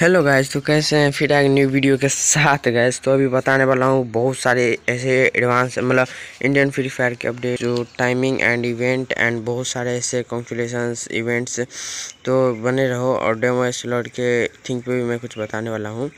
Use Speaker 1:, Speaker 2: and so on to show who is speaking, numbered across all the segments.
Speaker 1: hello guys तो कैसे हैं फिर आए न्यू वीडियो के साथ गाइस तो अभी बताने वाला हूँ बहुत सारे ऐसे एडवांस मतलब इंडियन फ्री फायर के अपडेट जो टाइमिंग एंड इवेंट एंड बहुत सारे ऐसे कॉन्ग्रेचुलेसन्स इवेंट्स तो बने रहो और डेमो स्लॉट के थिंक पे भी मैं कुछ बताने वाला हूँ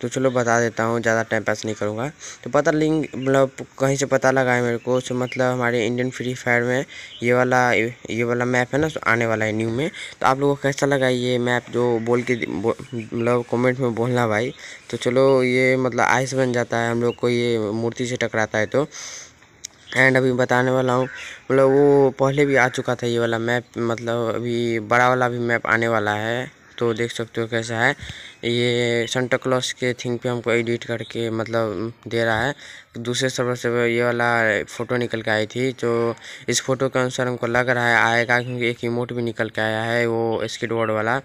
Speaker 1: तो चलो बता देता हूँ ज़्यादा टाइम पास नहीं करूँगा तो पता लिंक मतलब कहीं से पता लगा है मेरे को तो मतलब हमारे इंडियन फ्री फायर में ये वाला ये वाला मैप है ना तो आने वाला है न्यू में तो आप लोगों को कैसा लगा ये मैप जो बोल के मतलब कमेंट में बोलना भाई तो चलो ये मतलब आइस बन जाता है हम लोग को ये मूर्ति से टकराता है तो एंड अभी बताने वाला हूँ मतलब वो पहले भी आ चुका था ये वाला मैप मतलब अभी बड़ा वाला भी मैप आने वाला है तो देख सकते हो कैसा है ये सेंटा क्लॉस के थिंग पे हमको एडिट करके मतलब दे रहा है दूसरे सर्वर से ये वाला फ़ोटो निकल के आई थी तो इस फोटो के अनुसार हमको लग रहा है आएगा क्योंकि एक इमोट भी निकल के आया है वो स्किड वर्ड वाला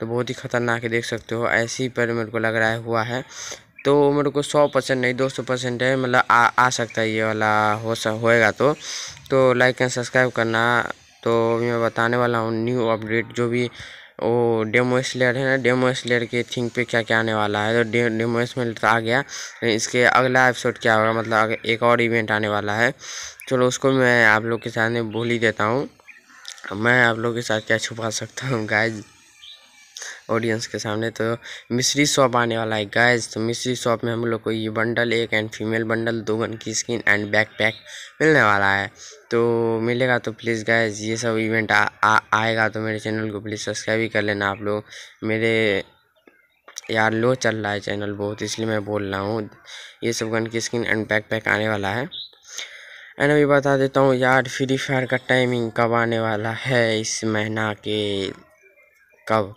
Speaker 1: तो बहुत ही खतरनाक है देख सकते हो ऐसी पर मेरे को लग रहा है हुआ है तो मेरे को सौ परसेंट नहीं दो सौ परसेंट है मतलब आ आ सकता है ये वाला हो स होएगा तो तो लाइक एंड सब्सक्राइब करना तो मैं बताने वाला हूँ न्यू अपडेट जो भी वो डेमो स्लेयर है ना डेमो स्लेयर के थिंग पे क्या क्या आने वाला है तो डेमो स्लेयर तो आ गया इसके अगला एपिसोड क्या होगा मतलब एक और इवेंट आने वाला है चलो उसको मैं आप लोग के सामने बोल ही देता हूँ मैं आप लोग के साथ क्या छुपा सकता हूँ गाइज ऑडियंस के सामने तो मिश्री शॉप आने वाला है गाइस तो मिश्री शॉप में हम लोग को ये बंडल एक एंड फीमेल बंडल दो गन की स्किन एंड बैक पैक मिलने वाला है तो मिलेगा तो प्लीज़ गाइस ये सब इवेंट आ, आ, आएगा तो मेरे चैनल को प्लीज़ सब्सक्राइब ही कर लेना आप लोग मेरे यार लो चल रहा है चैनल बहुत इसलिए मैं बोल रहा हूँ ये सब गन की स्किन एंड बैक पैक आने वाला है एंड अभी बता देता हूँ यार फ्री फायर का टाइमिंग कब आने वाला है इस महीना के कब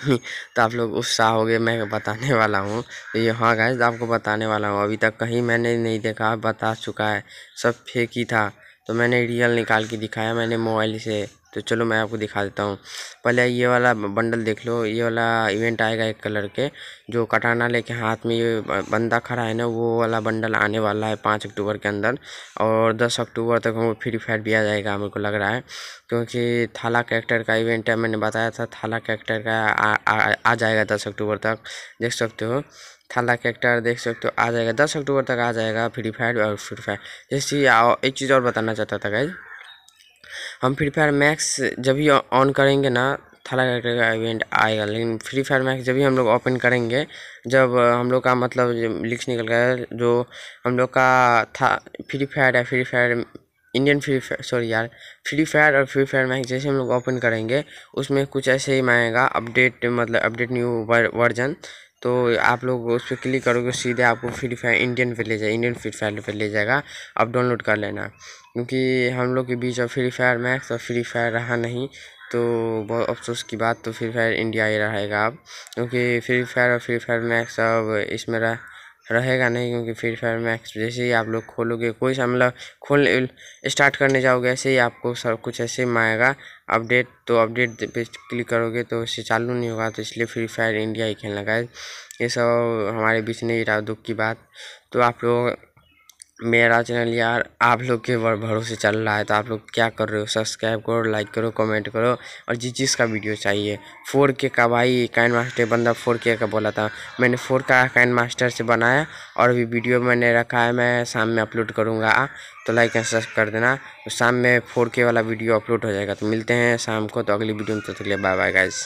Speaker 1: तो आप लोग उत्साह हो गए मैं बताने वाला हूँ तो ये हाँ गाइस आपको बताने वाला हूँ अभी तक कहीं मैंने नहीं देखा बता चुका है सब फेक ही था तो मैंने रियल निकाल के दिखाया मैंने मोबाइल से तो चलो मैं आपको दिखा देता हूँ पहले ये वाला बंडल देख लो ये वाला इवेंट आएगा एक कलर के जो कटाना लेके हाथ में ये बंदा खड़ा है ना वो वाला बंडल आने वाला है पाँच अक्टूबर के अंदर और दस अक्टूबर तक हमको फ्री फायर भी आ जाएगा मेरे को लग रहा है क्योंकि थाला कैरेक्टर का इवेंट है मैंने बताया था थाला कैरेक्टर का आ, आ, आ जाएगा दस अक्टूबर तक देख सकते हो थाला कैरेक्टर देख सकते हो आ जाएगा दस अक्टूबर तक आ जाएगा फ्री फायर और फ्री फायर जैसे एक चीज़ और बताना चाहता था गाइज हम फ्री फायर मैक्स जब भी ऑन करेंगे ना थाला कैरेक्टर का इवेंट आएगा लेकिन फ्री फायर मैक्स जब भी हम लोग ओपन करेंगे जब हम लोग का मतलब लिख्स निकल गया जो हम लोग का था फ्री फायर या free fire Indian free fire sorry यार फ्री फायर और फ्री फायर मैक्स जैसे हम लोग ओपन करेंगे उसमें कुछ ऐसे ही मांगेगा अपडेट मतलब अपडेट न्यू वर्जन तो आप लोग उस पर क्लिक करोगे सीधे आपको फ्री फायर इंडियन पे ले जाए इंडियन फ्री फायर पे ले जाएगा आप डाउनलोड कर लेना क्योंकि हम लोग के बीच अब फ्री फायर मैक्स और फ्री फायर रहा नहीं तो बहुत अफसोस की बात तो फ्री फायर इंडिया ही रहेगा अब क्योंकि फ्री फायर और फ्री फायर मैक्स अब इसमें रह रहेगा नहीं क्योंकि फ्री फायर मैक्स जैसे ही आप लोग खोलोगे कोई सा मतलब खोल स्टार्ट करने जाओगे ऐसे ही आपको सब कुछ ऐसे ही आएगा अपडेट तो अपडेट पे क्लिक करोगे तो उससे चालू नहीं होगा तो इसलिए फ्री फायर इंडिया ही खेलना का ये सब हमारे बीच नहीं रहा दुख की बात तो आप लोग मेरा चैनल यार आप लोग के भरोसे चल रहा है तो आप लोग क्या कर रहे हो सब्सक्राइब करो लाइक करो कमेंट करो और जिस चीज़ का वीडियो चाहिए फोर के का भाई कैन मास्टर बंदा फोर के का बोला था मैंने फोर का कैन मास्टर से बनाया और अभी वीडियो मैंने रखा है मैं शाम में अपलोड करूँगा तो लाइक एंड सब्सक्राइब कर देना तो शाम में फोर के वाला वीडियो अपलोड हो जाएगा तो मिलते हैं शाम को तो अगली वीडियो में तो चलिए बाय बाय गाइज़